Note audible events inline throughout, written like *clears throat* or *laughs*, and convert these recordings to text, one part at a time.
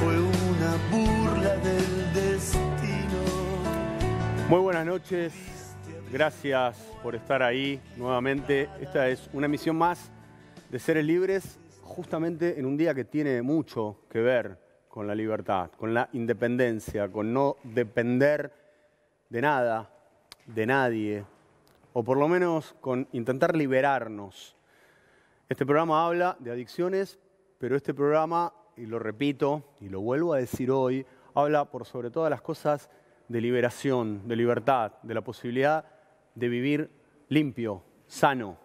fue una burla del destino. Muy buenas noches, gracias por estar ahí nuevamente. Esta es una emisión más de Seres Libres, justamente en un día que tiene mucho que ver con la libertad, con la independencia, con no depender de nada, de nadie, o por lo menos con intentar liberarnos. Este programa habla de adicciones, pero este programa y lo repito y lo vuelvo a decir hoy, habla por sobre todas las cosas de liberación, de libertad, de la posibilidad de vivir limpio, sano,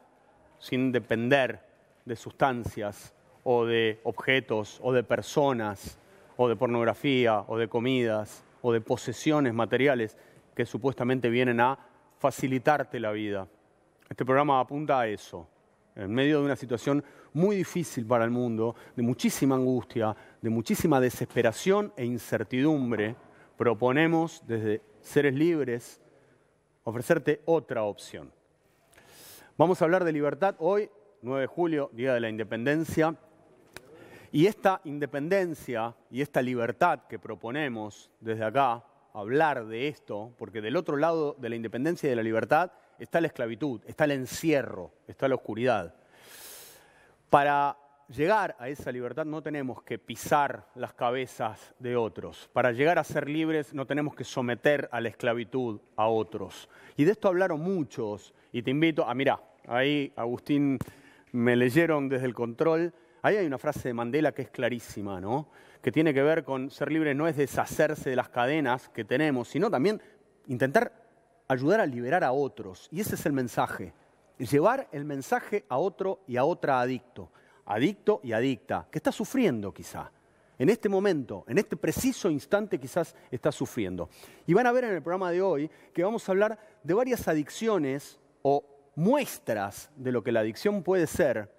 sin depender de sustancias o de objetos o de personas o de pornografía o de comidas o de posesiones materiales que supuestamente vienen a facilitarte la vida. Este programa apunta a eso, en medio de una situación muy difícil para el mundo, de muchísima angustia, de muchísima desesperación e incertidumbre, proponemos desde Seres Libres ofrecerte otra opción. Vamos a hablar de libertad hoy, 9 de julio, Día de la Independencia. Y esta independencia y esta libertad que proponemos desde acá, hablar de esto, porque del otro lado de la independencia y de la libertad está la esclavitud, está el encierro, está la oscuridad. Para llegar a esa libertad no tenemos que pisar las cabezas de otros. Para llegar a ser libres no tenemos que someter a la esclavitud a otros. Y de esto hablaron muchos. Y te invito a, mirar. ahí Agustín me leyeron desde el control. Ahí hay una frase de Mandela que es clarísima, ¿no? Que tiene que ver con ser libre no es deshacerse de las cadenas que tenemos, sino también intentar ayudar a liberar a otros. Y ese es el mensaje llevar el mensaje a otro y a otra adicto, adicto y adicta, que está sufriendo quizá. En este momento, en este preciso instante quizás está sufriendo. Y van a ver en el programa de hoy que vamos a hablar de varias adicciones o muestras de lo que la adicción puede ser,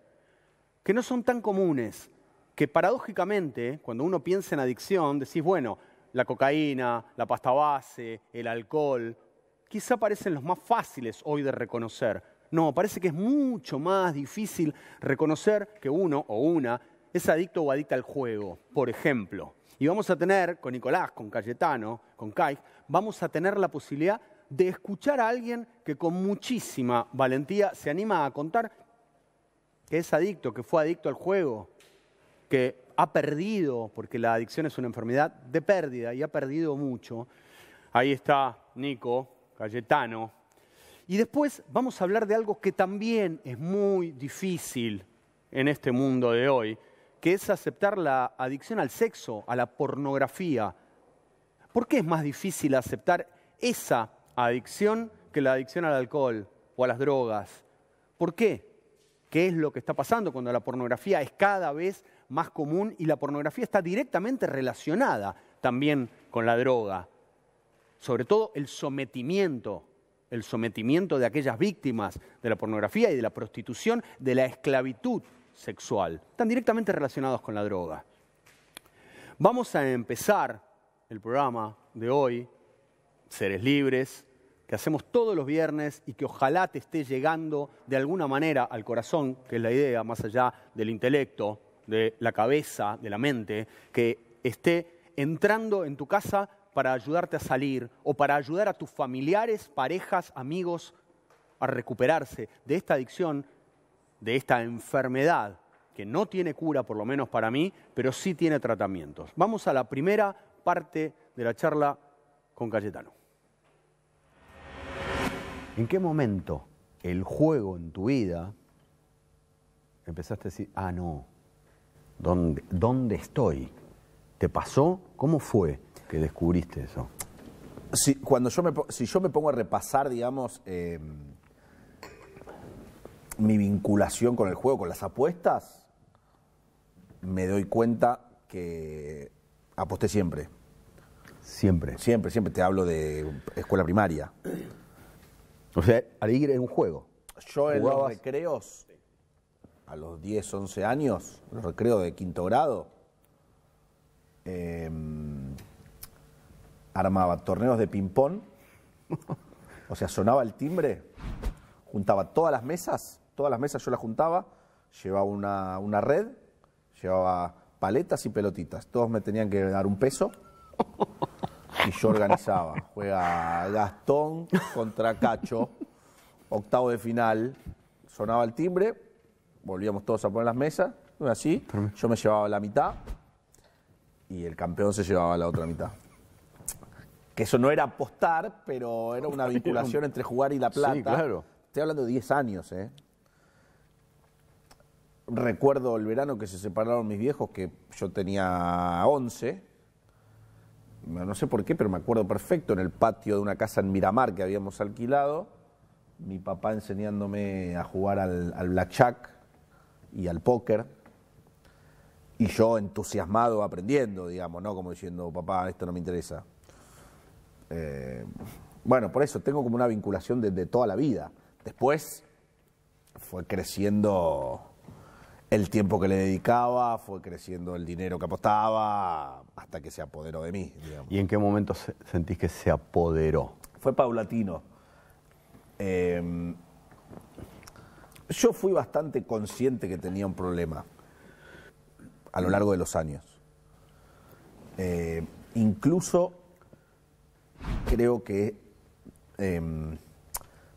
que no son tan comunes, que paradójicamente, cuando uno piensa en adicción, decís, bueno, la cocaína, la pasta base, el alcohol, quizá parecen los más fáciles hoy de reconocer, no, parece que es mucho más difícil reconocer que uno o una es adicto o adicta al juego, por ejemplo. Y vamos a tener, con Nicolás, con Cayetano, con Kai, vamos a tener la posibilidad de escuchar a alguien que con muchísima valentía se anima a contar que es adicto, que fue adicto al juego, que ha perdido, porque la adicción es una enfermedad de pérdida y ha perdido mucho. Ahí está Nico, Cayetano, y después vamos a hablar de algo que también es muy difícil en este mundo de hoy, que es aceptar la adicción al sexo, a la pornografía. ¿Por qué es más difícil aceptar esa adicción que la adicción al alcohol o a las drogas? ¿Por qué? ¿Qué es lo que está pasando cuando la pornografía es cada vez más común y la pornografía está directamente relacionada también con la droga? Sobre todo el sometimiento el sometimiento de aquellas víctimas de la pornografía y de la prostitución, de la esclavitud sexual. tan directamente relacionados con la droga. Vamos a empezar el programa de hoy, Seres Libres, que hacemos todos los viernes y que ojalá te esté llegando de alguna manera al corazón, que es la idea, más allá del intelecto, de la cabeza, de la mente, que esté entrando en tu casa para ayudarte a salir o para ayudar a tus familiares, parejas, amigos a recuperarse de esta adicción, de esta enfermedad que no tiene cura, por lo menos para mí, pero sí tiene tratamientos. Vamos a la primera parte de la charla con Cayetano. ¿En qué momento el juego en tu vida empezaste a decir, ah, no, ¿dónde, estoy? ¿Te pasó? ¿Cómo fue? que descubriste eso? Si, cuando yo me, si yo me pongo a repasar, digamos, em, mi vinculación con el juego, con las apuestas, me doy cuenta que aposté siempre. Siempre. Siempre, siempre. Te hablo de escuela primaria. O sea, al ir en un juego. Yo en los recreos, a los 10, 11 años, los recreos de quinto grado, eh, armaba torneos de ping-pong, o sea, sonaba el timbre, juntaba todas las mesas, todas las mesas yo las juntaba, llevaba una, red, llevaba paletas y pelotitas, todos me tenían que dar un peso y yo organizaba. Juega Gastón contra Cacho, octavo de final, sonaba el timbre, volvíamos todos a poner las mesas, así, yo me llevaba la mitad y el campeón se llevaba la otra mitad que eso no era apostar, pero era una *laughs* vinculación entre jugar y la plata. Sí, claro. Estoy hablando de 10 años, ¿eh? Recuerdo el verano que se separaron mis viejos, que yo tenía 11. No sé por qué, pero me acuerdo perfecto, en el patio de una casa en Miramar que habíamos alquilado, mi papá enseñándome a jugar al, al blackjack y al póker y yo entusiasmado aprendiendo, digamos, ¿no? Como diciendo, papá, esto no me interesa. Eh, bueno, por eso tengo como una vinculación desde toda la vida. Después fue creciendo el tiempo que le dedicaba, fue creciendo el dinero que apostaba, hasta que se apoderó de mí. ¿Y en qué momento sentís que se apoderó? Fue paulatino. Em, yo fui bastante consciente que tenía un problema a lo largo de los años. Eh, incluso creo que em,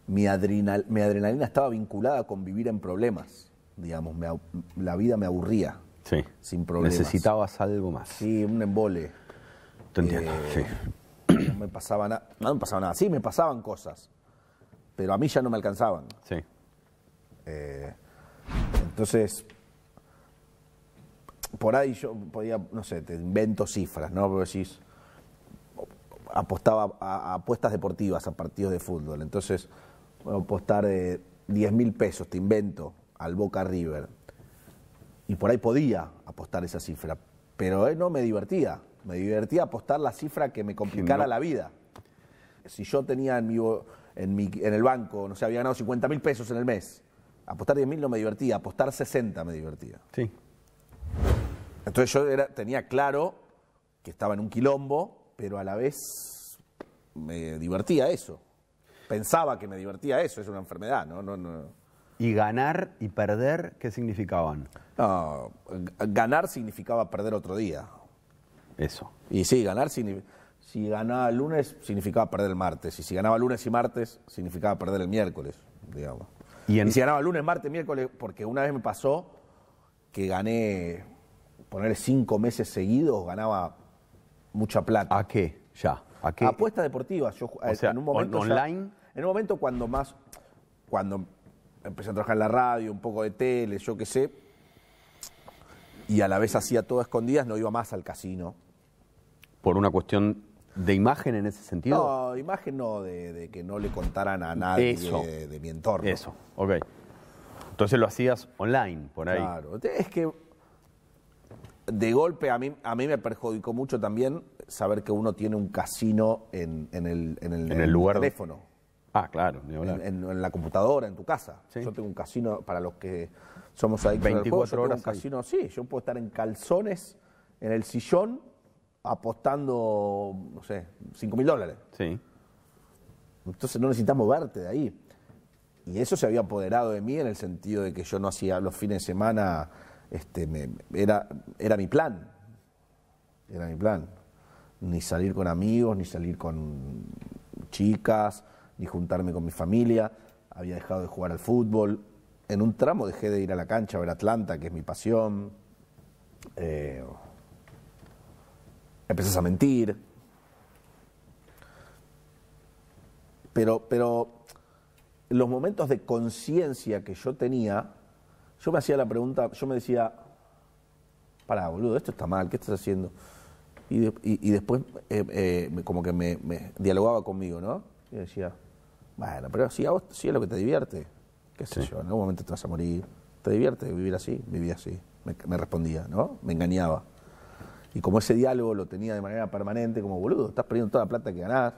mi, adrenalina estaba vinculada con vivir en problemas, digamos, la vida me aburría. Sí. Sin problemas. Necesitabas algo más. Sí, un embole. Te entiendo, eh, sí. No me pasaba nada, no me pasaba nada, sí me pasaban cosas, pero a mí ya no me alcanzaban. Sí. Eh, entonces, por ahí yo podía, no sé, te invento cifras, ¿no? Pero decís, apostaba a, apuestas deportivas, a partidos de fútbol. Entonces, bueno, apostar 10 mil pesos, te invento, al Boca River. Y por ahí podía apostar esa cifra, pero eh, no me divertía. Me divertía apostar la cifra que me complicara la vida. Si yo tenía en en, el banco, no sé, había ganado 50 mil pesos en el mes, apostar 10 mil no me divertía, apostar 60 me divertía. Sí. Entonces yo tenía claro que estaba en un quilombo, pero a la vez me divertía eso. Pensaba que me divertía eso, es una enfermedad, ¿no? no, no. y ganar y perder qué significaban? ganar significaba perder otro día. Eso. Y sí, ganar si ganaba el lunes significaba perder el martes, y si ganaba lunes y martes significaba perder el miércoles, digamos. Y, si ganaba lunes, martes, miércoles, porque una vez me pasó que gané, poner cinco meses seguidos, ganaba mucha plata. ¿A qué? Ya. ¿A qué? Apuestas deportivas. Yo, en un momento online. en un momento cuando más, cuando empecé a trabajar en la radio, un poco de tele, yo qué sé, y a la vez hacía todo escondidas, no iba más al casino. Por una cuestión ¿De imagen en ese sentido? No, imagen no, de, que no le contaran a nadie De, de, mi entorno. Eso, ok. Entonces lo hacías online, por ahí. Claro, es que de golpe a mí, a mí me perjudicó mucho también saber que uno tiene un casino en, el, en el, teléfono. Ah, claro. En, la computadora, en tu casa. Yo tengo un casino, para los que somos ahí 24 horas sí, yo puedo estar en calzones, en el sillón, apostando, no sé, 5 mil dólares. Sí. Entonces no necesitas moverte de ahí. Y eso se había apoderado de mí en el sentido de que yo no hacía los fines de semana este, me, era, era mi plan, era mi plan. Ni salir con amigos, ni salir con chicas, ni juntarme con mi familia. Había dejado de jugar al fútbol. En un tramo dejé de ir a la cancha a ver Atlanta, que es mi pasión. Eh, empecé a mentir. Pero, pero los momentos de conciencia que yo tenía yo me hacía la pregunta, yo me decía, pará, boludo, esto está mal, ¿qué estás haciendo? Y, después eh, eh, como que me, dialogaba conmigo, ¿no? Y decía, bueno, pero si, a vos, si es lo que te divierte, qué sé yo, en algún momento te vas a morir, te divierte vivir así, viví así, me, me, respondía, ¿no? Me engañaba. Y como ese diálogo lo tenía de manera permanente, como boludo, estás perdiendo toda la plata que ganás,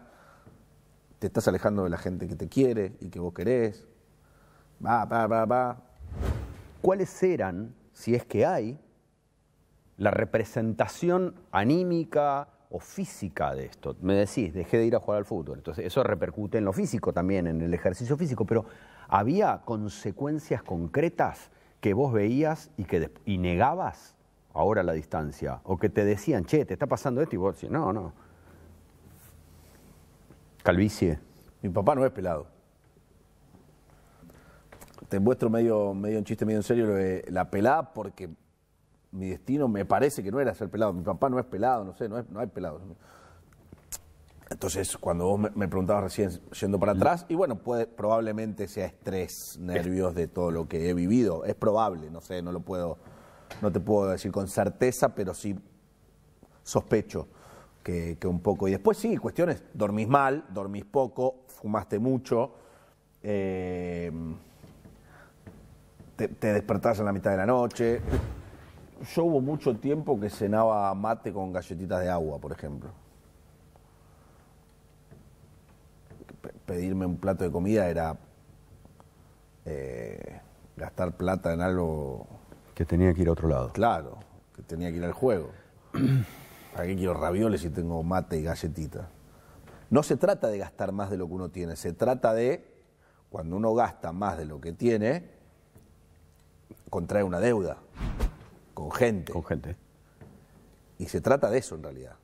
te estás alejando de la gente que te quiere y que vos querés, va, va, va, va, cuáles eran, si es que hay, la representación anímica o física de esto. Me decís, dejé de ir a jugar al fútbol, entonces eso repercute en lo físico también, en el ejercicio físico, pero ¿había consecuencias concretas que vos veías y que negabas ahora la distancia? ¿O que te decían, che, te está pasando esto y vos decís, no, no? Calvicie. Mi papá no es pelado te muestro medio, medio en chiste, medio en serio lo de la pelada, porque mi destino me parece que no era ser pelado. Mi papá no es pelado, no sé, no, no hay pelado. Entonces, cuando vos me, preguntabas recién, yendo para atrás, y bueno, puede, probablemente sea estrés, nervios de todo lo que he vivido. Es probable, no sé, no lo puedo, no te puedo decir con certeza, pero sí sospecho que, que un poco. Y después sí, cuestiones, dormís mal, dormís poco, fumaste mucho. Eh, te, despertas despertás en la mitad de la noche. Yo hubo mucho tiempo que cenaba mate con galletitas de agua, por ejemplo. Pedirme un plato de comida era eh, gastar plata en algo... Que tenía que ir a otro lado. Claro, que tenía que ir al juego. *clears throat* ¿Para qué quiero ravioles si tengo mate y galletitas? No se trata de gastar más de lo que uno tiene, se trata de, cuando uno gasta más de lo que tiene, contrae una deuda con gente. Con gente. Y se trata de eso en realidad.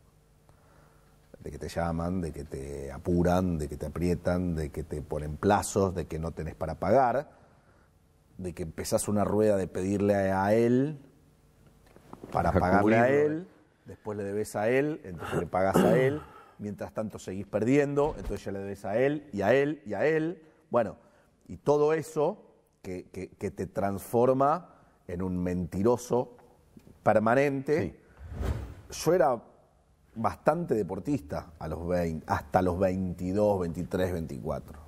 De que te llaman, de que te apuran, de que te aprietan, de que te ponen plazos, de que no tenés para pagar, de que empezás una rueda de pedirle a él para pagarle a él, eh. después le debes a él, entonces le pagas a él, mientras tanto seguís perdiendo, entonces ya le debes a él y a él y a él. Bueno, y todo eso que, te transforma en un mentiroso permanente. Yo era bastante deportista a los 20, hasta los 22, 23, 24.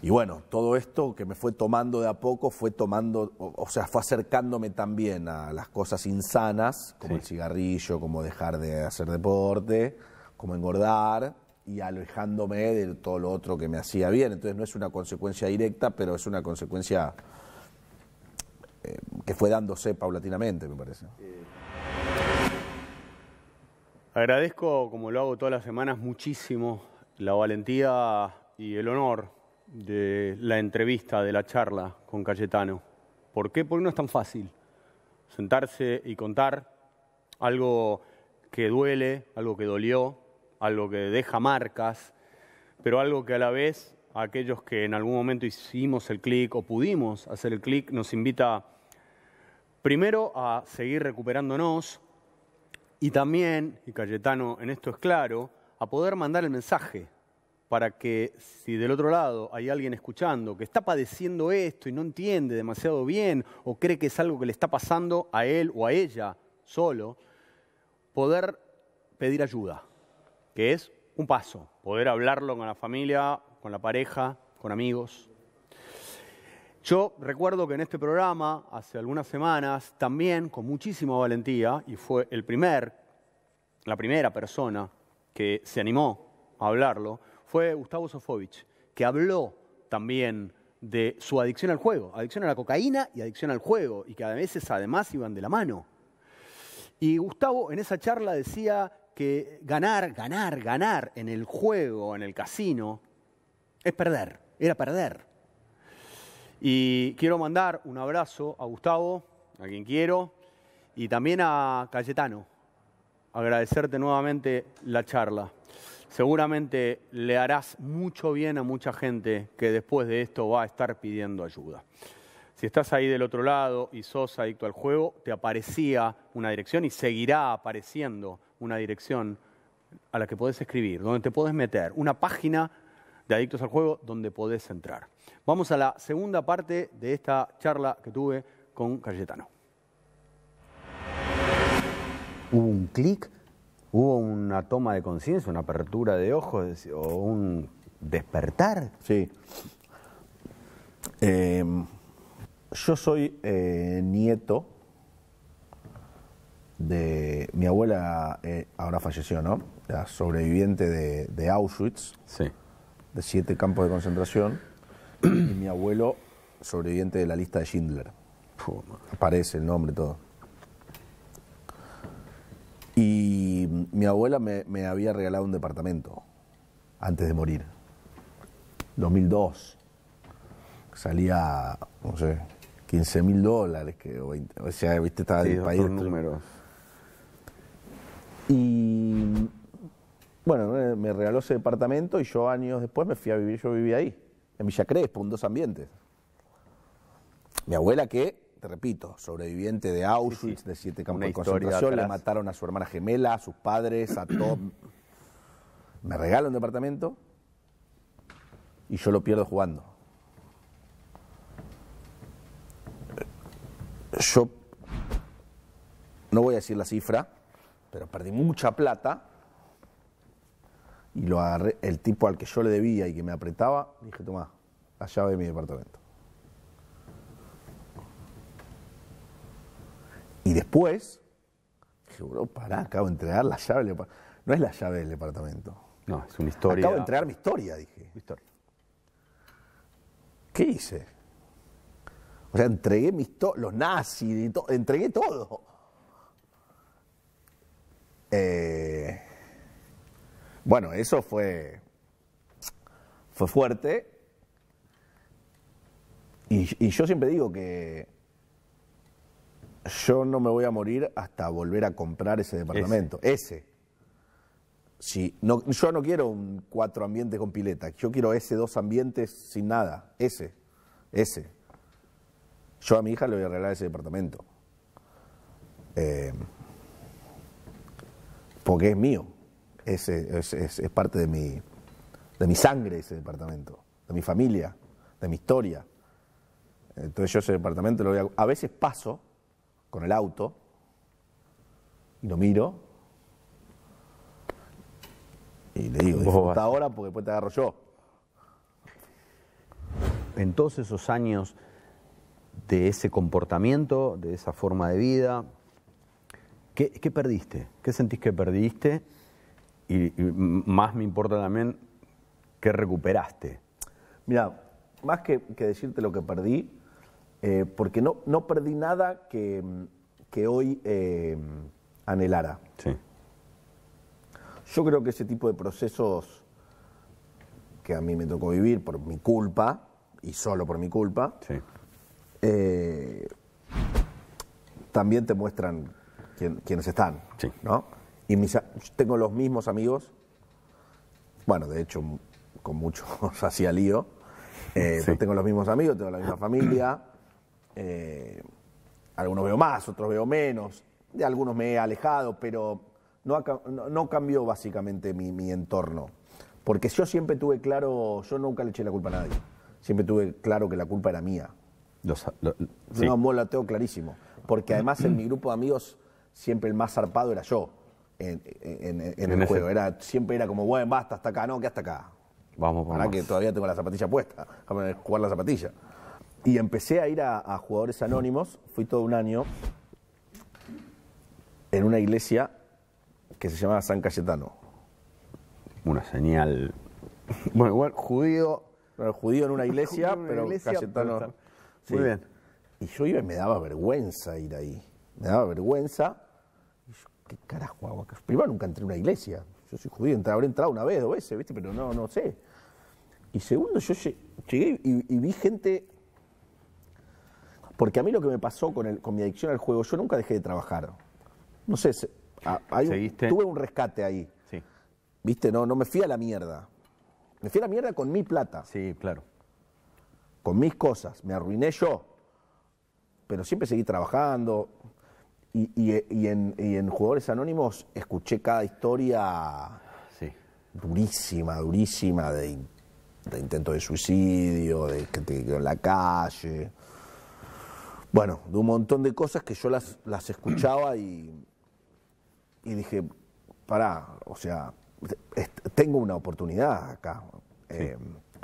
Y bueno, todo esto que me fue tomando de a poco fue tomando, o, sea, fue acercándome también a las cosas insanas, como el cigarrillo, como dejar de hacer deporte, como engordar y alejándome de todo lo otro que me hacía bien. Entonces no es una consecuencia directa, pero es una consecuencia eh, que fue dándose paulatinamente, me parece. Eh, agradezco, como lo hago todas las semanas, muchísimo la valentía y el honor de la entrevista, de la charla con Cayetano. ¿Por qué? Porque no es tan fácil sentarse y contar algo que duele, algo que dolió, algo que deja marcas, pero algo que a la vez a aquellos que en algún momento hicimos el clic o pudimos hacer el clic nos invita primero a seguir recuperándonos y también, y Cayetano en esto es claro, a poder mandar el mensaje para que si del otro lado hay alguien escuchando que está padeciendo esto y no entiende demasiado bien o cree que es algo que le está pasando a él o a ella solo, poder pedir ayuda que es un paso, poder hablarlo con la familia, con la pareja, con amigos. Yo recuerdo que en este programa, hace algunas semanas, también con muchísima valentía, y fue el primer, la primera persona que se animó a hablarlo, fue Gustavo Sofovich, que habló también de su adicción al juego, adicción a la cocaína y adicción al juego, y que a veces además iban de la mano. Y Gustavo en esa charla decía que ganar, ganar, ganar en el juego, en el casino, es perder, era perder. Y quiero mandar un abrazo a Gustavo, a quien quiero, y también a Cayetano. Agradecerte nuevamente la charla. Seguramente le harás mucho bien a mucha gente que después de esto va a estar pidiendo ayuda. Si estás ahí del otro lado y sos adicto al juego, te aparecía una dirección y seguirá apareciendo una dirección a la que podés escribir, donde te podés meter, una página de Adictos al Juego donde podés entrar. Vamos a la segunda parte de esta charla que tuve con Cayetano. Hubo un clic, hubo una toma de conciencia, una apertura de ojos o un despertar. Sí. Eh, yo soy eh, nieto de mi abuela, eh, ahora falleció, ¿no? La sobreviviente de, Auschwitz, de siete campos de concentración, y mi abuelo, sobreviviente de la lista de Schindler. Aparece el nombre, todo. Y mi abuela me, había regalado un departamento antes de morir. 2002. Salía, no sé, 15 mil dólares, que, o, sea, viste, estaba sí, el país. Números. Y bueno, eh, me regaló ese departamento y yo años después me fui a vivir, yo viví ahí, en Villa Crespo, en dos ambientes. Mi abuela que, te repito, sobreviviente de Auschwitz, de siete campos de concentración, le mataron a su hermana gemela, a sus padres, a todos. me regaló un departamento y yo lo pierdo jugando. Yo no voy a decir la cifra, pero perdí mucha plata. Y lo agarré, el tipo al que yo le debía y que me apretaba, dije, toma, la llave de mi departamento. Y después, dije, bro, pará, acabo de entregar la llave No es la llave del departamento. No, es una historia. Acabo de entregar mi historia, dije. historia. ¿Qué hice? O sea, entregué mis historia los nazis, entregué todo. Eh, bueno, eso fue, fue fuerte. Y, yo siempre digo que yo no me voy a morir hasta volver a comprar ese departamento. Ese. yo no quiero un cuatro ambientes con pileta. Yo quiero ese dos ambientes sin nada. Ese. Ese. Yo a mi hija le voy a regalar ese departamento. Eh, porque es mío, es, es, parte de mi, de mi sangre ese departamento, de mi familia, de mi historia. Entonces yo ese departamento lo voy a... A veces paso con el auto y lo miro y le digo, disfruta ahora porque después te agarro yo. En todos esos años de ese comportamiento, de esa forma de vida, ¿Qué, perdiste? ¿Qué sentís que perdiste? Y, más me importa también, ¿qué recuperaste? Mira, más que, decirte lo que perdí, eh, porque no, no perdí nada que, hoy eh, anhelara. Sí. Yo creo que ese tipo de procesos que a mí me tocó vivir por mi culpa, y solo por mi culpa, eh, también te muestran quienes están, sí. ¿no? Y mis, tengo los mismos amigos, bueno, de hecho, con muchos hacía lío, tengo los mismos amigos, tengo la misma *clears throat* familia, eh, algunos veo más, otros veo menos, de algunos me he alejado, pero no, no, cambió básicamente mi, entorno. Porque yo siempre tuve claro, yo nunca le eché la culpa a nadie. Siempre tuve claro que la culpa era mía. No, lo tengo clarísimo. Porque además en mi grupo de amigos siempre el más zarpado era yo en, el juego. Era, siempre era como, bueno, basta, hasta acá, no, que hasta acá. Vamos, para Ahora que todavía tengo la zapatilla puesta, Vamos a jugar la zapatilla. Y empecé a ir a, jugadores anónimos, fui todo un año en una iglesia que se llamaba San Cayetano. Una señal. *laughs* Bueno, judío. judío en una *laughs* iglesia, pero Cayetano. Muy bien. Y yo iba y me daba vergüenza ir ahí. Me daba vergüenza ¿qué carajo hago acá? Primero nunca entré en una iglesia. Yo soy judío, habré entrado una vez, dos veces, ¿viste? Pero no, no sé. Y segundo, yo llegué y, vi gente. Porque a mí lo que me pasó con, el, con mi adicción al juego, yo nunca dejé de trabajar. No sé, tuve un rescate ahí. Sí. ¿Viste? No, no me fui a la mierda. Me fui a la mierda con mi plata. Sí, claro. Con mis cosas. Me arruiné yo. Pero siempre seguí trabajando. Y, y, en, y, en, Jugadores Anónimos escuché cada historia durísima, durísima, de, de, intento de suicidio, de que te quedó en la calle. Bueno, de un montón de cosas que yo las, las escuchaba y, y dije, pará, o sea, tengo una oportunidad acá. Eh,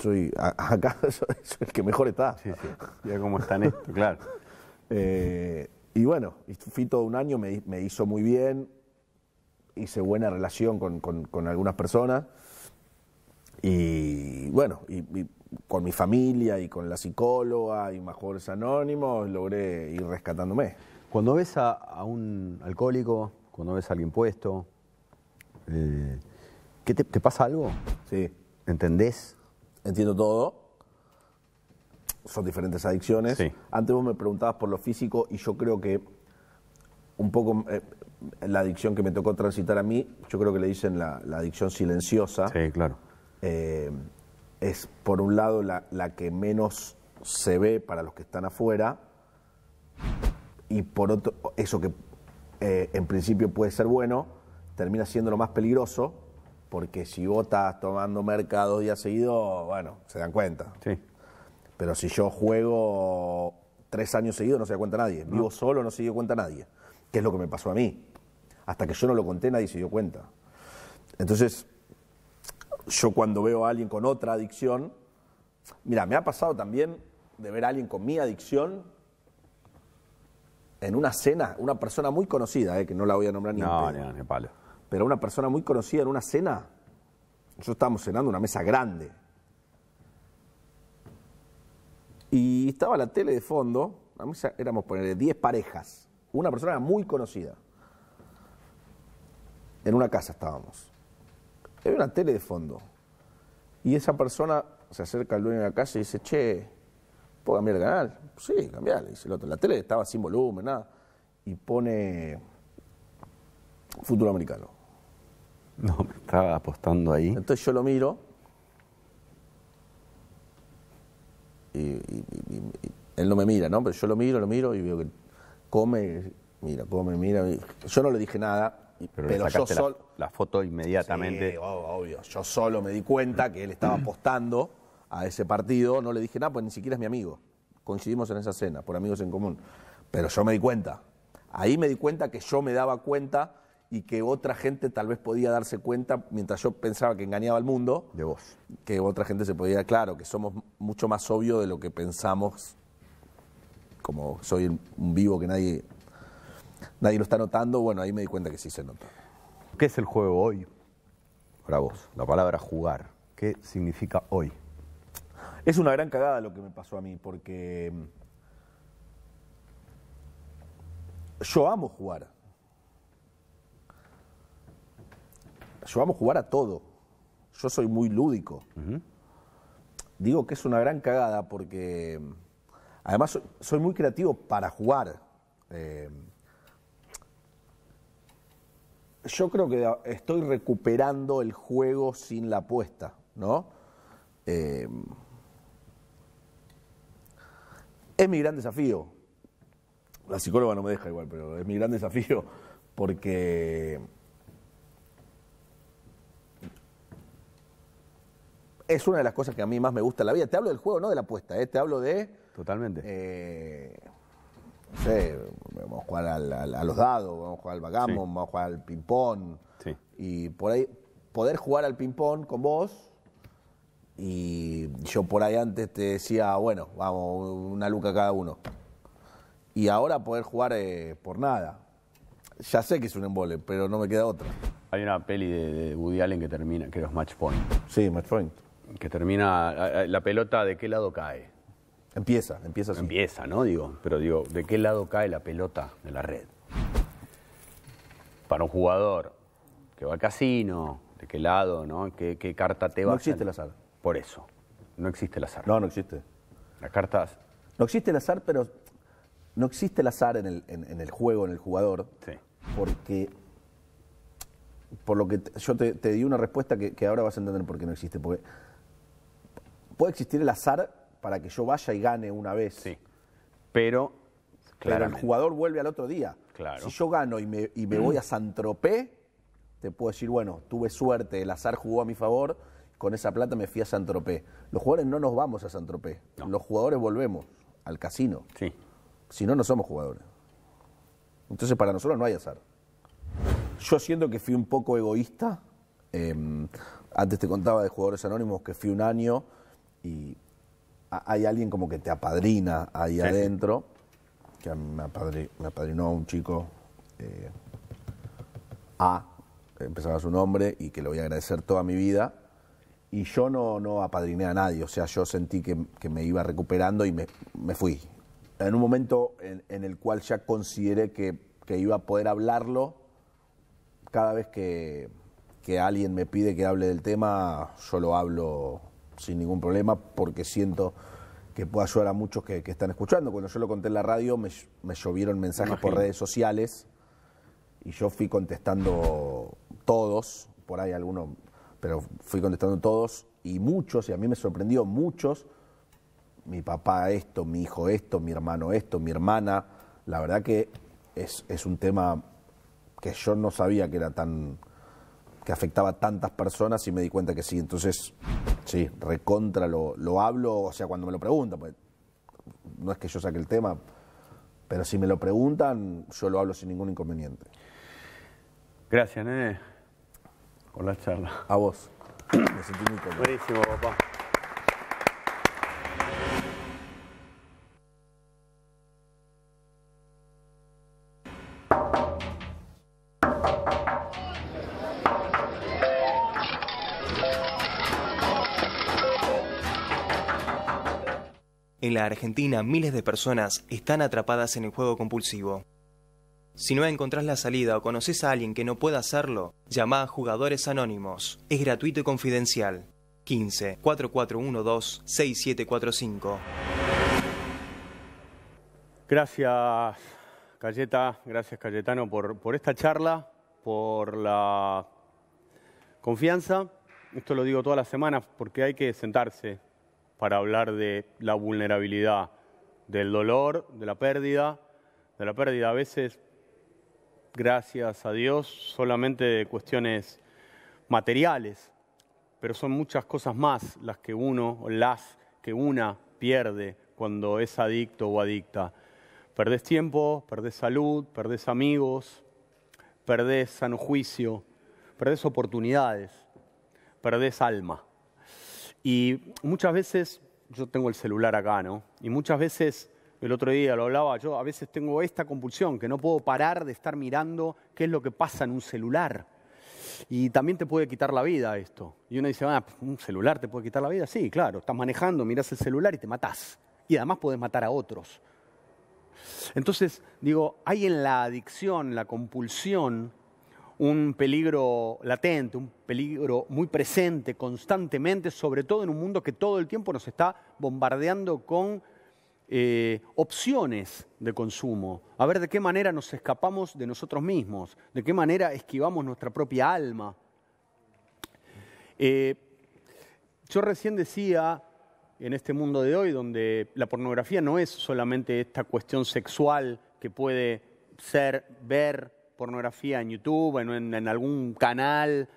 soy acá *laughs* el que mejor está. Ya como está esto, claro. *laughs* Eh, y bueno, fui todo un año, me, me hizo muy bien, hice buena relación con, algunas personas. Y bueno, y, con mi familia y con la psicóloga y mejores Anónimos logré ir rescatándome. Cuando ves a, un alcohólico, cuando ves a alguien puesto, eh, ¿qué te, pasa algo? Sí. ¿Entendés? Entiendo todo son diferentes adicciones. Antes vos me preguntabas por lo físico y yo creo que un poco eh, la adicción que me tocó transitar a mí, yo creo que le dicen la, adicción silenciosa. Sí, claro. Eh, es por un lado la, que menos se ve para los que están afuera y por otro, eso que eh, en principio puede ser bueno, termina siendo lo más peligroso porque si vos estás tomando mercado dos días seguidos, bueno, se dan cuenta. Sí. Pero si yo juego tres años seguidos, no se da cuenta nadie. Vivo solo, no se dio cuenta nadie. Que es lo que me pasó a mí. Hasta que yo no lo conté, nadie se dio cuenta. Entonces, yo cuando veo a alguien con otra adicción, mira, me ha pasado también de ver a alguien con mi adicción en una cena, una persona muy conocida, eh, que no la voy a nombrar ni un Pero una persona muy conocida en una cena. Nosotros estábamos cenando una mesa grande Y estaba la tele de fondo, a mí éramos ponerle 10 parejas, una persona muy conocida. En una casa estábamos. Había una tele de fondo. Y esa persona se acerca al dueño de la casa y dice, che, ¿puedo cambiar el canal? Sí, cambiar, dice el otro. La tele estaba sin volumen, nada. Y pone Futuro Americano. No, estaba apostando ahí. Entonces yo lo miro y, él no me mira, ¿no? Pero yo lo miro, lo miro y veo que come, mira, come, mira. Yo no le dije nada, pero, yo solo... La, foto inmediatamente. obvio, yo solo me di cuenta que él estaba apostando a ese partido, no le dije nada, pues ni siquiera es mi amigo. Coincidimos en esa cena, por amigos en común. Pero yo me di cuenta. Ahí me di cuenta que yo me daba cuenta y que otra gente tal vez podía darse cuenta, mientras yo pensaba que engañaba al mundo, de vos. Que otra gente se podía, claro, que somos mucho más obvio de lo que pensamos, como soy un vivo que nadie, nadie lo está notando, bueno, ahí me di cuenta que sí se nota. ¿Qué es el juego hoy? Para vos, la palabra jugar, ¿qué significa hoy? Es una gran cagada lo que me pasó a mí, porque mm, yo amo jugar. yo vamos a jugar a todo. Yo soy muy lúdico. Digo que es una gran cagada porque además soy, muy creativo para jugar. Eh, yo creo que estoy recuperando el juego sin la apuesta, ¿no? Eh, es mi gran desafío. La psicóloga no me deja igual, pero es mi gran desafío porque es una de las cosas que a mí más me gusta en la vida. Te hablo del juego, no de la apuesta, eh, te hablo de. Totalmente. Eh, sé, vamos a jugar a los dados, vamos a jugar al bagamon, vamos a jugar al ping-pong. Sí. Y por ahí, poder jugar al ping-pong con vos. Y yo por ahí antes te decía, bueno, vamos, una luca cada uno. Y ahora poder jugar eh, por nada. Ya sé que es un embole, pero no me queda otra. Hay una peli de, Woody Allen que termina, que es Match Point. Sí, Match Point que termina, la pelota de qué lado cae. Empieza, empieza así. Empieza, ¿no? Digo, pero digo, ¿de qué lado cae la pelota de la red? Para un jugador que va al casino, ¿de qué lado, no? ¿Qué, qué carta te va No existe el azar. Por eso, no existe el azar. No, no existe. Las cartas... No existe el azar, pero no existe el azar en el, en, el juego, en el jugador, sí. porque por lo que yo te, di una respuesta que, que, ahora vas a entender por qué no existe, porque puede existir el azar para que yo vaya y gane una vez. Sí. Pero, claro el jugador vuelve al otro día. Claro. Si yo gano y me, voy a Santropé, te puedo decir, bueno, tuve suerte, el azar jugó a mi favor, con esa plata me fui a Santropé. Los jugadores no nos vamos a Santropé. Los jugadores volvemos al casino. Sí. Si no, no somos jugadores. Entonces, para nosotros no hay azar. Yo siento que fui un poco egoísta. Em, antes te contaba de jugadores anónimos que fui un año y hay alguien como que te apadrina ahí adentro, que me, me apadrinó un chico, eh, A, empezaba su nombre y que le voy a agradecer toda mi vida. Y yo no, no apadriné a nadie, o sea, yo sentí que, me iba recuperando y me, fui. En un momento en, el cual ya consideré que, iba a poder hablarlo, cada vez que, que alguien me pide que hable del tema, yo lo hablo sin ningún problema porque siento que puedo ayudar a muchos que, están escuchando. Cuando yo lo conté en la radio me, llovieron mensajes por redes sociales y yo fui contestando todos, por ahí algunos, pero fui contestando todos y muchos, y a mí me sorprendió muchos, mi papá esto, mi hijo esto, mi hermano esto, mi hermana, la verdad que es, es un tema que yo no sabía que era tan que afectaba a tantas personas y me di cuenta que sí. Entonces, Sí, recontra lo, lo hablo, o sea, cuando me lo preguntan, pues no es que yo saque el tema, pero si me lo preguntan, yo lo hablo sin ningún inconveniente. Gracias, nene, por la charla. A vos. Me sentí muy Buenísimo, papá. En la Argentina miles de personas están atrapadas en el juego compulsivo. Si no encontrás la salida o conoces a alguien que no pueda hacerlo, llama a Jugadores Anónimos. Es gratuito y confidencial. 15 4412 6745. Gracias, Cayeta, gracias Cayetano por, por esta charla, por la confianza. Esto lo digo todas las semanas porque hay que sentarse, para hablar de la vulnerabilidad, del dolor, de la pérdida, de la pérdida a veces, gracias a Dios, solamente de cuestiones materiales, pero son muchas cosas más las que uno o las que una pierde cuando es adicto o adicta. Perdés tiempo, perdés salud, perdés amigos, perdés sano juicio, perdés oportunidades, perdés alma. Y muchas veces, yo tengo el celular acá, ¿no? Y muchas veces, el otro día lo hablaba, yo a veces tengo esta compulsión, que no puedo parar de estar mirando qué es lo que pasa en un celular. Y también te puede quitar la vida esto. Y uno dice, ah, un celular te puede quitar la vida. Sí, claro, estás manejando, miras el celular y te matás. Y además puedes matar a otros. Entonces, digo, hay en la adicción, la compulsión, un peligro latente, un peligro muy presente constantemente, sobre todo en un mundo que todo el tiempo nos está bombardeando con eh, opciones de consumo, a ver de qué manera nos escapamos de nosotros mismos, de qué manera esquivamos nuestra propia alma. Eh, yo recién decía, en este mundo de hoy, donde la pornografía no es solamente esta cuestión sexual que puede ser, ver, pornografía en YouTube, en, algún canal,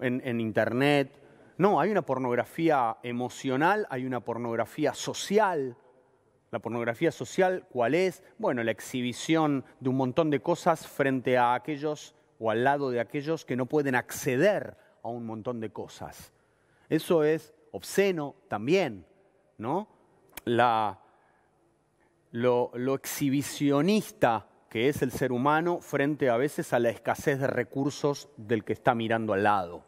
en, Internet. No, hay una pornografía emocional, hay una pornografía social. La pornografía social, ¿cuál es? Bueno, la exhibición de un montón de cosas frente a aquellos o al lado de aquellos que no pueden acceder a un montón de cosas. Eso es obsceno también, ¿no? La, lo exhibicionista que es el ser humano frente a veces a la escasez de recursos del que está mirando al lado.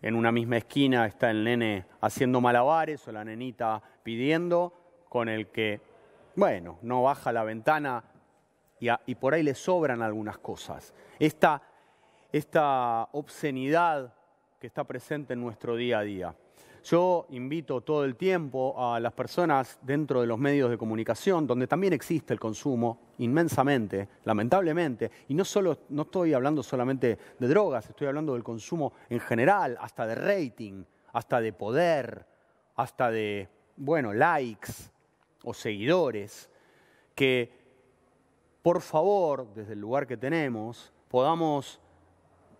En una misma esquina está el nene haciendo malabares o la nenita pidiendo, con el que, bueno, no baja la ventana y, por ahí le sobran algunas cosas. esta obscenidad que está presente en nuestro día a día. Yo invito todo el tiempo a las personas dentro de los medios de comunicación, donde también existe el consumo inmensamente, lamentablemente, y no, solo, no estoy hablando solamente de drogas, estoy hablando del consumo en general, hasta de rating, hasta de poder, hasta de, bueno, likes o seguidores, que por favor, desde el lugar que tenemos, podamos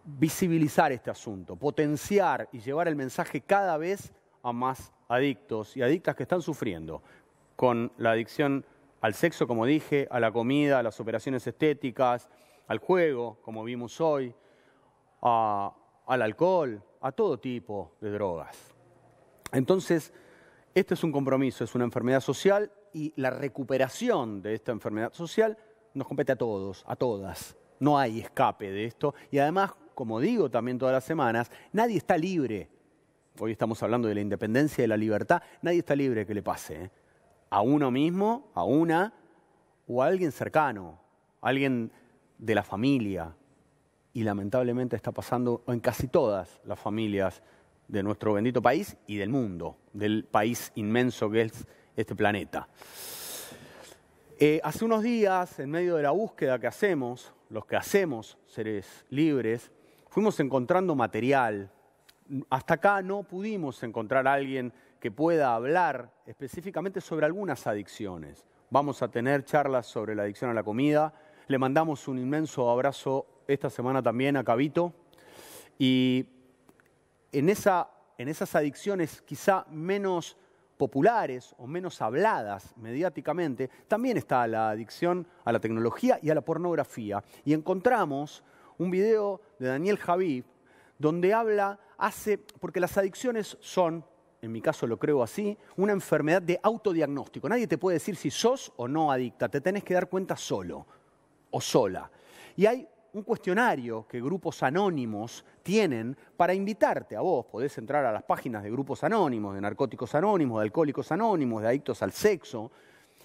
visibilizar este asunto, potenciar y llevar el mensaje cada vez a más adictos y adictas que están sufriendo con la adicción al sexo, como dije, a la comida, a las operaciones estéticas, al juego, como vimos hoy, al alcohol, a todo tipo de drogas. Entonces, este es un compromiso, es una enfermedad social y la recuperación de esta enfermedad social nos compete a todos, a todas. No hay escape de esto y además como digo también todas las semanas, nadie está libre. Hoy estamos hablando de la independencia y de la libertad. Nadie está libre que le pase. ¿eh? A uno mismo, a una, o a alguien cercano, a alguien de la familia. Y lamentablemente está pasando en casi todas las familias de nuestro bendito país y del mundo, del país inmenso que es este planeta. Eh, hace unos días, en medio de la búsqueda que hacemos, los que hacemos seres libres, Fuimos encontrando material. Hasta acá no pudimos encontrar a alguien que pueda hablar específicamente sobre algunas adicciones. Vamos a tener charlas sobre la adicción a la comida. Le mandamos un inmenso abrazo esta semana también a Cabito. Y en, en esas adicciones quizá menos populares o menos habladas mediáticamente, también está la adicción a la tecnología y a la pornografía. Y encontramos un video de Daniel Javif, donde habla, hace, porque las adicciones son, en mi caso lo creo así, una enfermedad de autodiagnóstico. Nadie te puede decir si sos o no adicta, te tenés que dar cuenta solo o sola. Y hay un cuestionario que grupos anónimos tienen para invitarte a vos. Podés entrar a las páginas de grupos anónimos, de narcóticos anónimos, de alcohólicos anónimos, de adictos al sexo,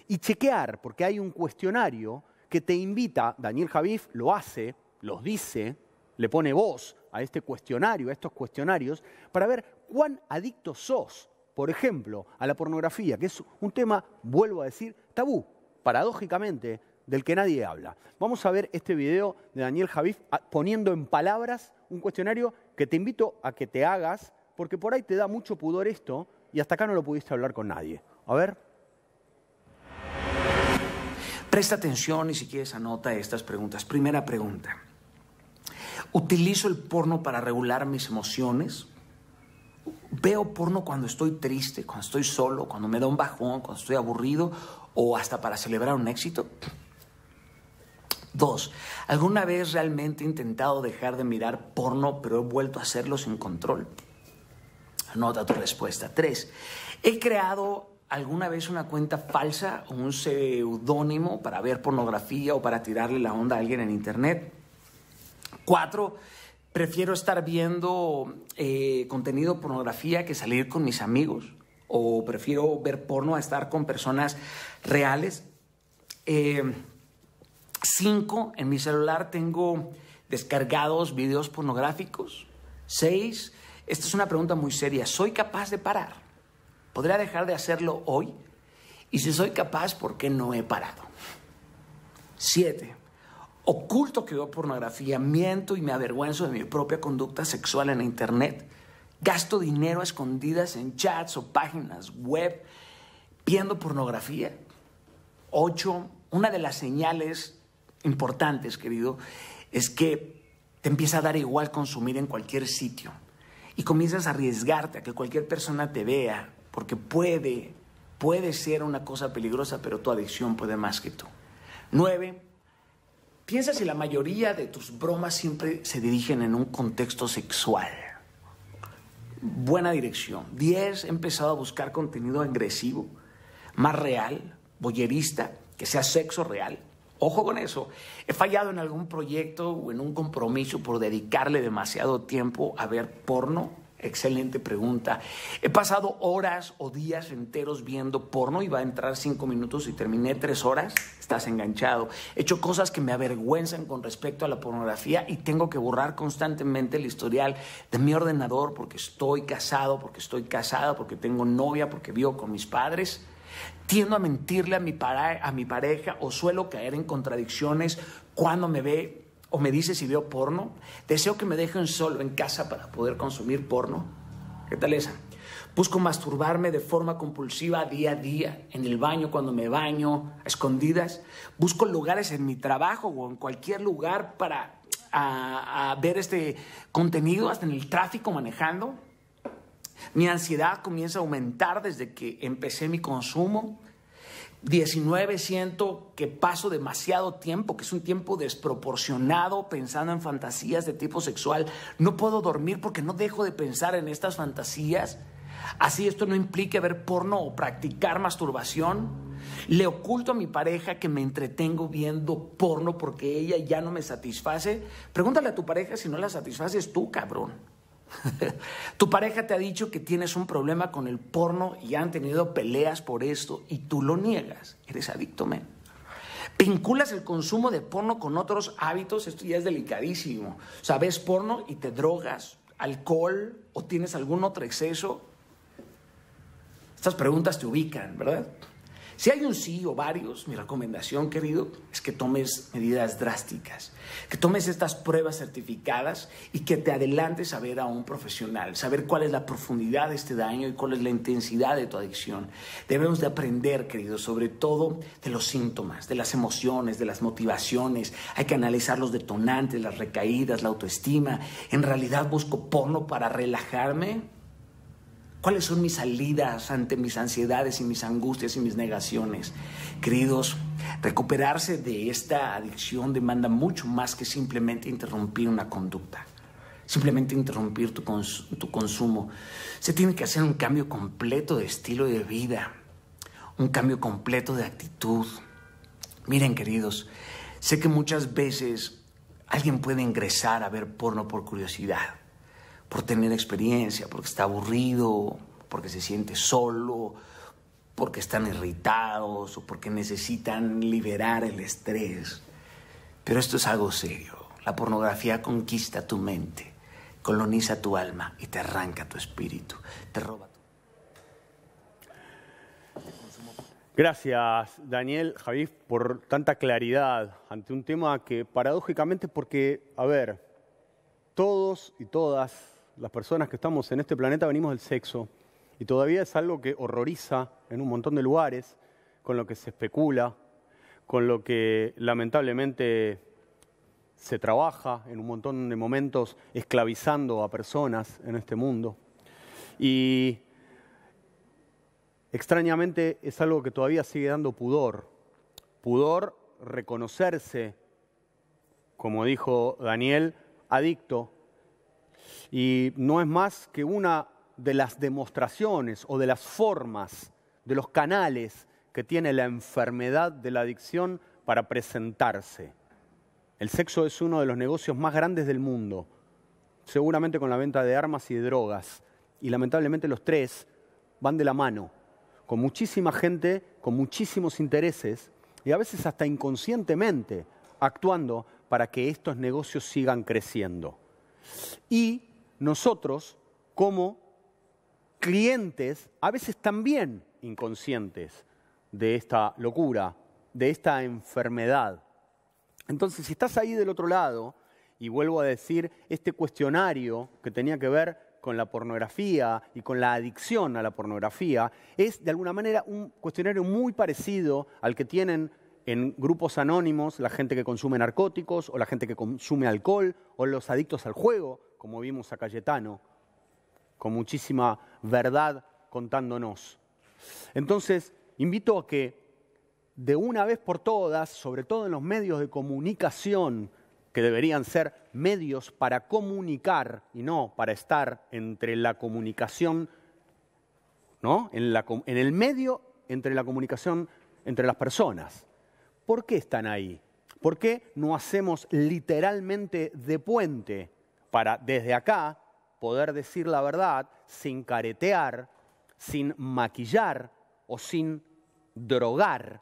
y chequear, porque hay un cuestionario que te invita, Daniel Javif lo hace, los dice, le pone voz a este cuestionario, a estos cuestionarios, para ver cuán adicto sos, por ejemplo, a la pornografía, que es un tema, vuelvo a decir, tabú, paradójicamente, del que nadie habla. Vamos a ver este video de Daniel Javif ah, poniendo en palabras un cuestionario que te invito a que te hagas, porque por ahí te da mucho pudor esto y hasta acá no lo pudiste hablar con nadie. A ver. Presta atención y si quieres anota estas preguntas. Primera pregunta. Utilizo el porno para regular mis emociones. Veo porno cuando estoy triste, cuando estoy solo, cuando me da un bajón, cuando estoy aburrido o hasta para celebrar un éxito. Dos, ¿alguna vez realmente he intentado dejar de mirar porno pero he vuelto a hacerlo sin control? Anota tu respuesta. Tres, ¿he creado alguna vez una cuenta falsa o un seudónimo para ver pornografía o para tirarle la onda a alguien en Internet? Cuatro, prefiero estar viendo eh, contenido pornografía que salir con mis amigos. O prefiero ver porno a estar con personas reales. Eh, cinco, en mi celular tengo descargados videos pornográficos. Seis, esta es una pregunta muy seria. ¿Soy capaz de parar? ¿Podría dejar de hacerlo hoy? Y si soy capaz, ¿por qué no he parado? Siete, oculto que veo pornografía, miento y me avergüenzo de mi propia conducta sexual en Internet, gasto dinero escondidas en chats o páginas web viendo pornografía. Ocho, una de las señales importantes, querido, es que te empieza a dar igual consumir en cualquier sitio y comienzas a arriesgarte a que cualquier persona te vea porque puede, puede ser una cosa peligrosa, pero tu adicción puede más que tú. Nueve, Piensa si la mayoría de tus bromas siempre se dirigen en un contexto sexual. Buena dirección. 10. He empezado a buscar contenido agresivo, más real, boyerista, que sea sexo real. Ojo con eso. He fallado en algún proyecto o en un compromiso por dedicarle demasiado tiempo a ver porno Excelente pregunta. He pasado horas o días enteros viendo porno. y va a entrar cinco minutos y terminé tres horas. Estás enganchado. He hecho cosas que me avergüenzan con respecto a la pornografía y tengo que borrar constantemente el historial de mi ordenador porque estoy casado, porque estoy casada, porque tengo novia, porque vivo con mis padres. Tiendo a mentirle a mi, a mi pareja o suelo caer en contradicciones cuando me ve o me dice si veo porno. Deseo que me dejen solo en casa para poder consumir porno. ¿Qué tal esa? Busco masturbarme de forma compulsiva día a día, en el baño, cuando me baño, escondidas. Busco lugares en mi trabajo o en cualquier lugar para ver este contenido, hasta en el tráfico manejando. Mi ansiedad comienza a aumentar desde que empecé mi consumo. 19 siento que paso demasiado tiempo, que es un tiempo desproporcionado pensando en fantasías de tipo sexual. No puedo dormir porque no dejo de pensar en estas fantasías. Así esto no implique ver porno o practicar masturbación. Le oculto a mi pareja que me entretengo viendo porno porque ella ya no me satisface. Pregúntale a tu pareja si no la satisfaces tú, cabrón. *laughs* tu pareja te ha dicho que tienes un problema con el porno y han tenido peleas por esto y tú lo niegas. Eres adicto, men. Vinculas el consumo de porno con otros hábitos, esto ya es delicadísimo. O sea, ves porno y te drogas, alcohol o tienes algún otro exceso. Estas preguntas te ubican, ¿verdad? Si hay un sí o varios, mi recomendación, querido, es que tomes medidas drásticas, que tomes estas pruebas certificadas y que te adelantes a ver a un profesional, saber cuál es la profundidad de este daño y cuál es la intensidad de tu adicción. Debemos de aprender, querido, sobre todo de los síntomas, de las emociones, de las motivaciones. Hay que analizar los detonantes, las recaídas, la autoestima. ¿En realidad busco porno para relajarme? ¿Cuáles son mis salidas ante mis ansiedades y mis angustias y mis negaciones? Queridos, recuperarse de esta adicción demanda mucho más que simplemente interrumpir una conducta, simplemente interrumpir tu, tu consumo. Se tiene que hacer un cambio completo de estilo de vida, un cambio completo de actitud. Miren, queridos, sé que muchas veces alguien puede ingresar a ver porno por curiosidad por tener experiencia, porque está aburrido, porque se siente solo, porque están irritados o porque necesitan liberar el estrés. Pero esto es algo serio. La pornografía conquista tu mente, coloniza tu alma y te arranca tu espíritu, te roba tu... Gracias, Daniel, Javier, por tanta claridad ante un tema que paradójicamente, porque, a ver, todos y todas las personas que estamos en este planeta venimos del sexo y todavía es algo que horroriza en un montón de lugares, con lo que se especula, con lo que lamentablemente se trabaja en un montón de momentos esclavizando a personas en este mundo. Y extrañamente es algo que todavía sigue dando pudor. Pudor reconocerse, como dijo Daniel, adicto y no es más que una de las demostraciones o de las formas, de los canales que tiene la enfermedad de la adicción para presentarse. El sexo es uno de los negocios más grandes del mundo, seguramente con la venta de armas y de drogas. Y lamentablemente los tres van de la mano, con muchísima gente, con muchísimos intereses y a veces hasta inconscientemente actuando para que estos negocios sigan creciendo. Y nosotros, como clientes, a veces también inconscientes de esta locura, de esta enfermedad. Entonces, si estás ahí del otro lado, y vuelvo a decir, este cuestionario que tenía que ver con la pornografía y con la adicción a la pornografía, es de alguna manera un cuestionario muy parecido al que tienen en grupos anónimos la gente que consume narcóticos o la gente que consume alcohol o los adictos al juego, como vimos a Cayetano, con muchísima verdad contándonos. Entonces, invito a que de una vez por todas, sobre todo en los medios de comunicación, que deberían ser medios para comunicar y no para estar entre la comunicación, ¿no? En, en el medio entre la comunicación entre las personas. ¿por qué están ahí? ¿Por qué no hacemos literalmente de puente para desde acá poder decir la verdad sin caretear, sin maquillar o sin drogar?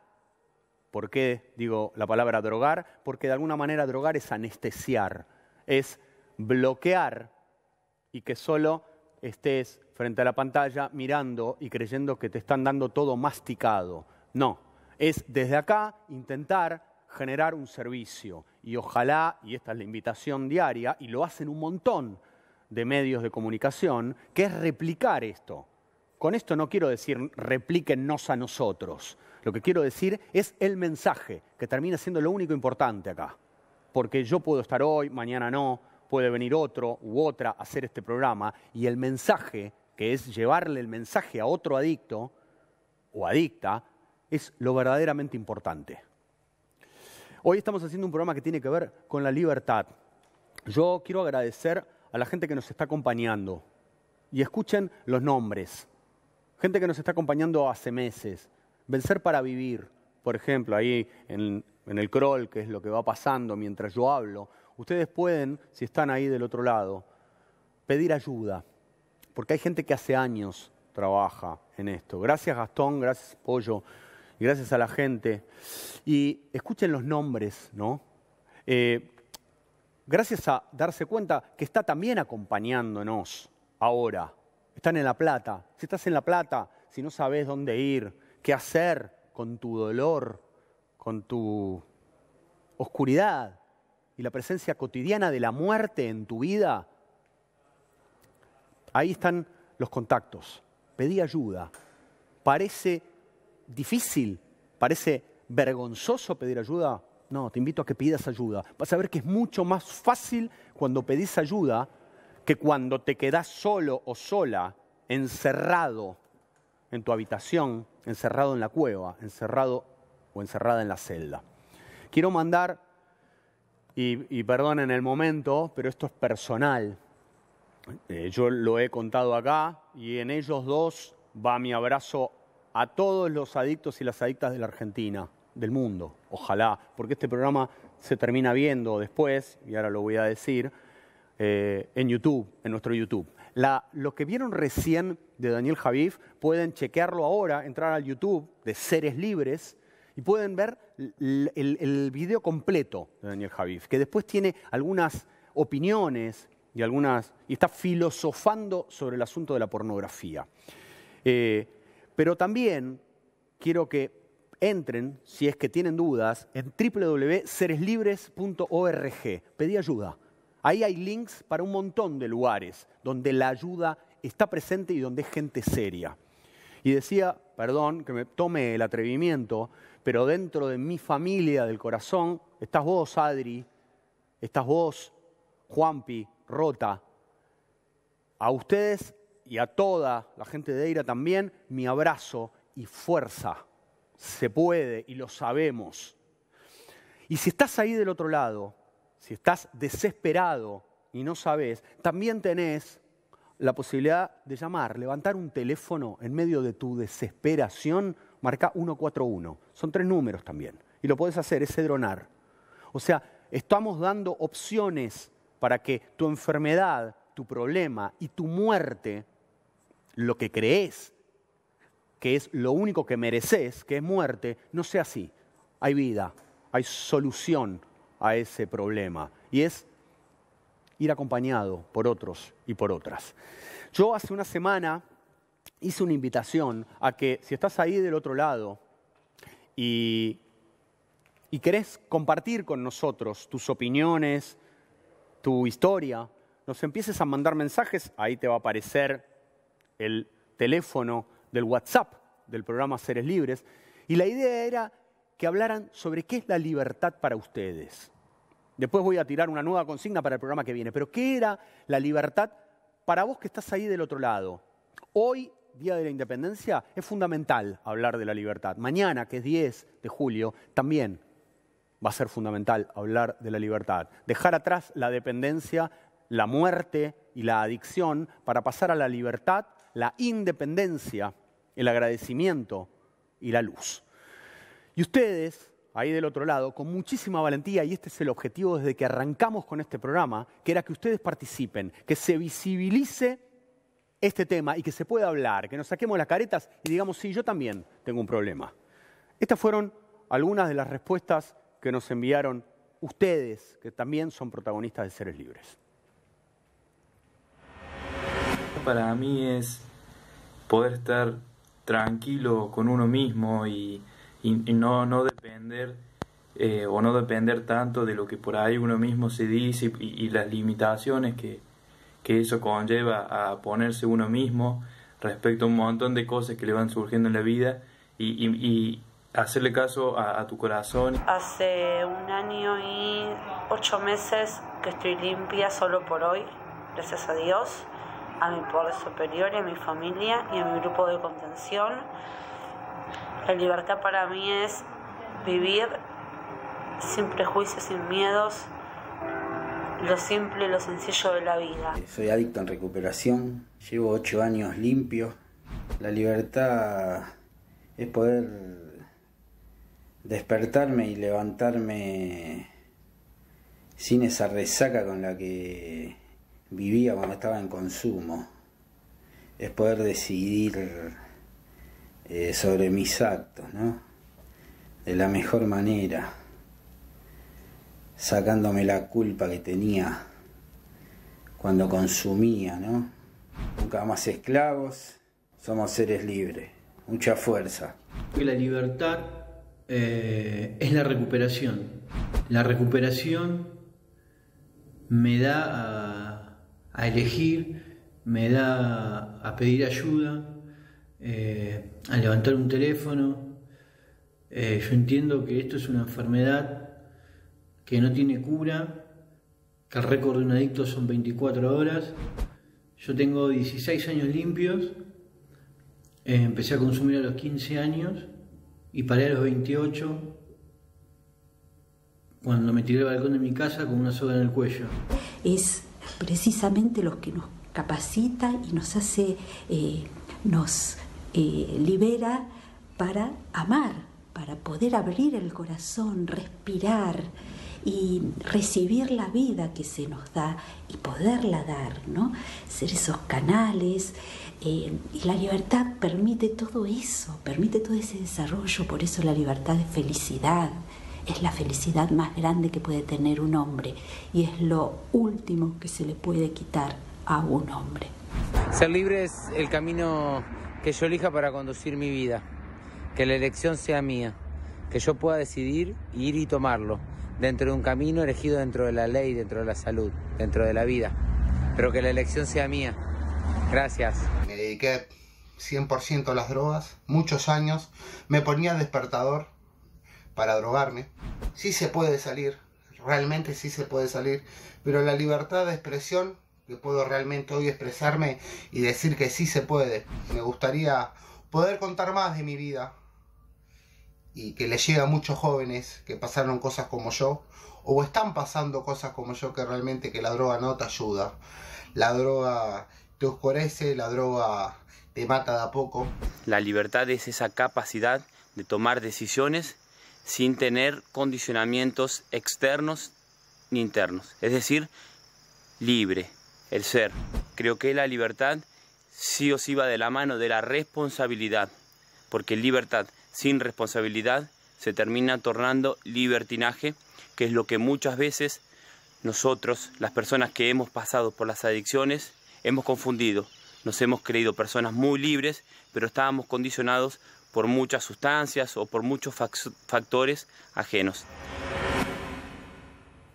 ¿Por qué digo la palabra drogar? Porque de alguna manera drogar es anestesiar, es bloquear y que solo estés frente a la pantalla mirando y creyendo que te están dando todo masticado. No, es desde acá intentar generar un servicio. Y ojalá, y esta es la invitación diaria, y lo hacen un montón de medios de comunicación, que es replicar esto. Con esto no quiero decir replíquenos a nosotros. Lo que quiero decir es el mensaje, que termina siendo lo único importante acá. Porque yo puedo estar hoy, mañana no, puede venir otro u otra a hacer este programa, y el mensaje, que es llevarle el mensaje a otro adicto o adicta, es lo verdaderamente importante. Hoy estamos haciendo un programa que tiene que ver con la libertad. Yo quiero agradecer a la gente que nos está acompañando. Y escuchen los nombres. Gente que nos está acompañando hace meses. Vencer para vivir, por ejemplo, ahí en, el crawl, que es lo que va pasando mientras yo hablo. Ustedes pueden, si están ahí del otro lado, pedir ayuda. Porque hay gente que hace años trabaja en esto. Gracias Gastón, gracias Pollo, gracias a la gente. Y escuchen los nombres, ¿no? Eh, gracias a darse cuenta que está también acompañándonos ahora. Están en La Plata. Si estás en La Plata, si no sabes dónde ir, qué hacer con tu dolor, con tu oscuridad y la presencia cotidiana de la muerte en tu vida, ahí están los contactos. Pedí ayuda. Parece difícil, parece vergonzoso pedir ayuda, no, te invito a que pidas ayuda. Vas a ver que es mucho más fácil cuando pedís ayuda que cuando te quedás solo o sola, encerrado en tu habitación, encerrado en la cueva, encerrado o encerrada en la celda. Quiero mandar, y, y perdón en el momento, pero esto es personal. Eh, yo lo he contado acá y en ellos dos va mi abrazo a todos los adictos y las adictas de la Argentina, del mundo, ojalá, porque este programa se termina viendo después, y ahora lo voy a decir, eh, en YouTube, en nuestro YouTube. La, lo que vieron recién de Daniel Javif, pueden chequearlo ahora, entrar al YouTube de Seres Libres y pueden ver el, video completo de Daniel Javif, que después tiene algunas opiniones y algunas. y está filosofando sobre el asunto de la pornografía. Eh, pero también quiero que entren, si es que tienen dudas, en www.sereslibres.org. Pedí ayuda. Ahí hay links para un montón de lugares donde la ayuda está presente y donde es gente seria. Y decía, perdón, que me tome el atrevimiento, pero dentro de mi familia del corazón, estás vos, Adri, estás vos, Juanpi, Rota. A ustedes y a toda la gente de Eira también, mi abrazo y fuerza. Se puede y lo sabemos. Y si estás ahí del otro lado, si estás desesperado y no sabes, también tenés la posibilidad de llamar, levantar un teléfono en medio de tu desesperación, marca 141. Son tres números también. Y lo puedes hacer, es dronar, O sea, estamos dando opciones para que tu enfermedad, tu problema y tu muerte lo que crees que es lo único que mereces, que es muerte, no sea así. Hay vida, hay solución a ese problema. Y es ir acompañado por otros y por otras. Yo hace una semana hice una invitación a que si estás ahí del otro lado y, y querés compartir con nosotros tus opiniones, tu historia, nos empieces a mandar mensajes, ahí te va a aparecer el teléfono del WhatsApp del programa Seres Libres, y la idea era que hablaran sobre qué es la libertad para ustedes. Después voy a tirar una nueva consigna para el programa que viene, pero ¿qué era la libertad para vos que estás ahí del otro lado? Hoy, Día de la Independencia, es fundamental hablar de la libertad. Mañana, que es 10 de julio, también va a ser fundamental hablar de la libertad. Dejar atrás la dependencia, la muerte y la adicción para pasar a la libertad la independencia, el agradecimiento y la luz. Y ustedes, ahí del otro lado, con muchísima valentía, y este es el objetivo desde que arrancamos con este programa, que era que ustedes participen, que se visibilice este tema y que se pueda hablar, que nos saquemos las caretas y digamos, sí, yo también tengo un problema. Estas fueron algunas de las respuestas que nos enviaron ustedes, que también son protagonistas de Seres Libres. Para mí es poder estar tranquilo con uno mismo y, no, no depender eh, o no depender tanto de lo que por ahí uno mismo se dice y, las limitaciones que, eso conlleva a ponerse uno mismo respecto a un montón de cosas que le van surgiendo en la vida y, hacerle caso a tu corazón. Hace un año y ocho meses que estoy limpia solo por hoy, gracias a Dios a mi poder superior, a mi familia y a mi grupo de contención. La libertad para mí es vivir sin prejuicios, sin miedos, lo simple y lo sencillo de la vida. Eh, soy adicto en recuperación, llevo ocho años limpio. La libertad es poder despertarme y levantarme sin esa resaca con la que vivía cuando estaba en consumo, es poder decidir eh, sobre mis actos, ¿no? De la mejor manera, sacándome la culpa que tenía cuando consumía, ¿no? Nunca más esclavos, somos seres libres, mucha fuerza. Y la libertad eh, es la recuperación. La recuperación me da a a elegir, me da a pedir ayuda, eh, a levantar un teléfono. Eh, yo entiendo que esto es una enfermedad que no tiene cura, que el récord de un adicto son 24 horas. Yo tengo 16 años limpios, eh, empecé a consumir a los 15 años y paré a los 28 cuando me tiré al balcón de mi casa con una soga en el cuello. Es precisamente lo que nos capacita y nos hace, eh, nos eh, libera para amar, para poder abrir el corazón, respirar y recibir la vida que se nos da y poderla dar, ¿no? Ser esos canales. Eh, y la libertad permite todo eso, permite todo ese desarrollo, por eso la libertad es felicidad, es la felicidad más grande que puede tener un hombre y es lo último que se le puede quitar a un hombre. Ser libre es el camino que yo elija para conducir mi vida, que la elección sea mía, que yo pueda decidir ir y tomarlo dentro de un camino elegido dentro de la ley, dentro de la salud, dentro de la vida, pero que la elección sea mía. Gracias. Me dediqué 100% a las drogas, muchos años, me ponía despertador para drogarme. Sí se puede salir, realmente sí se puede salir, pero la libertad de expresión, que puedo realmente hoy expresarme y decir que sí se puede. Me gustaría poder contar más de mi vida y que le llegue a muchos jóvenes que pasaron cosas como yo o están pasando cosas como yo que realmente que la droga no te ayuda. La droga te oscurece, la droga te mata de a poco. La libertad es esa capacidad de tomar decisiones sin tener condicionamientos externos ni internos. Es decir, libre, el ser. Creo que la libertad sí o sí va de la mano de la responsabilidad, porque libertad sin responsabilidad se termina tornando libertinaje, que es lo que muchas veces nosotros, las personas que hemos pasado por las adicciones, hemos confundido. Nos hemos creído personas muy libres, pero estábamos condicionados por muchas sustancias o por muchos factores ajenos.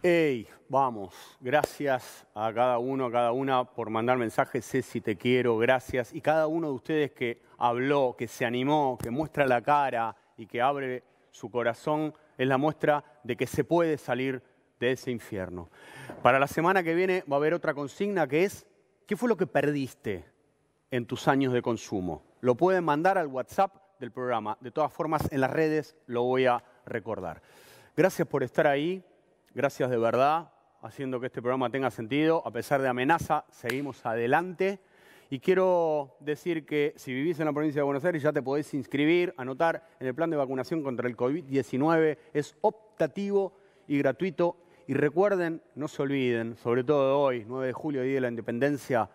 ¡Ey! vamos, gracias a cada uno, a cada una por mandar mensajes, si te quiero, gracias. Y cada uno de ustedes que habló, que se animó, que muestra la cara y que abre su corazón, es la muestra de que se puede salir de ese infierno. Para la semana que viene va a haber otra consigna que es, ¿qué fue lo que perdiste en tus años de consumo? Lo pueden mandar al WhatsApp del programa. De todas formas, en las redes lo voy a recordar. Gracias por estar ahí, gracias de verdad, haciendo que este programa tenga sentido. A pesar de amenaza, seguimos adelante. Y quiero decir que si vivís en la provincia de Buenos Aires ya te podés inscribir, anotar en el plan de vacunación contra el COVID-19. Es optativo y gratuito. Y recuerden, no se olviden, sobre todo de hoy, 9 de julio, Día de la Independencia,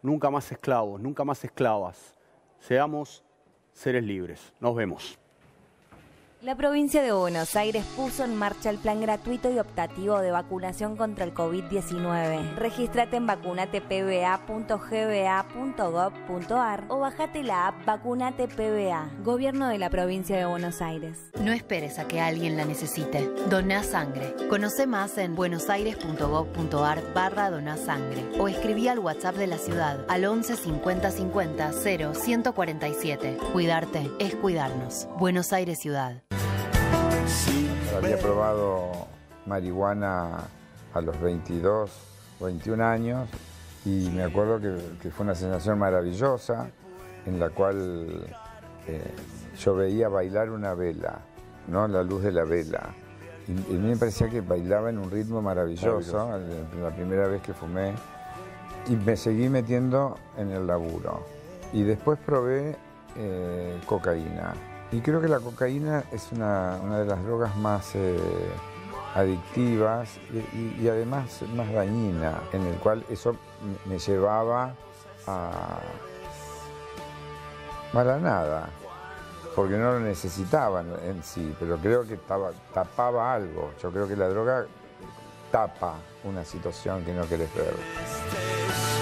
nunca más esclavos, nunca más esclavas. Seamos seres libres. Nos vemos. La provincia de Buenos Aires puso en marcha el plan gratuito y optativo de vacunación contra el COVID-19. Regístrate en vacunatepba.gba.gov.ar o bajate la app Vacunate Gobierno de la provincia de Buenos Aires. No esperes a que alguien la necesite. Doná sangre. Conoce más en buenosaires.gov.ar barra doná sangre o escribí al WhatsApp de la ciudad al 11 50 50 0 147. Cuidarte es cuidarnos. Buenos Aires Ciudad había probado marihuana a los 22, 21 años y me acuerdo que, fue una sensación maravillosa en la cual eh, yo veía bailar una vela, ¿no? la luz de la vela. Y, mí me parecía que bailaba en un ritmo maravilloso, la primera vez que fumé. Y me seguí metiendo en el laburo. Y después probé eh, cocaína. Y creo que la cocaína es una, de las drogas más eh, adictivas y, además más dañina, en el cual eso me llevaba a, a nada, porque no lo necesitaba en sí, pero creo que estaba tapaba algo. Yo creo que la droga tapa una situación que no querés ver.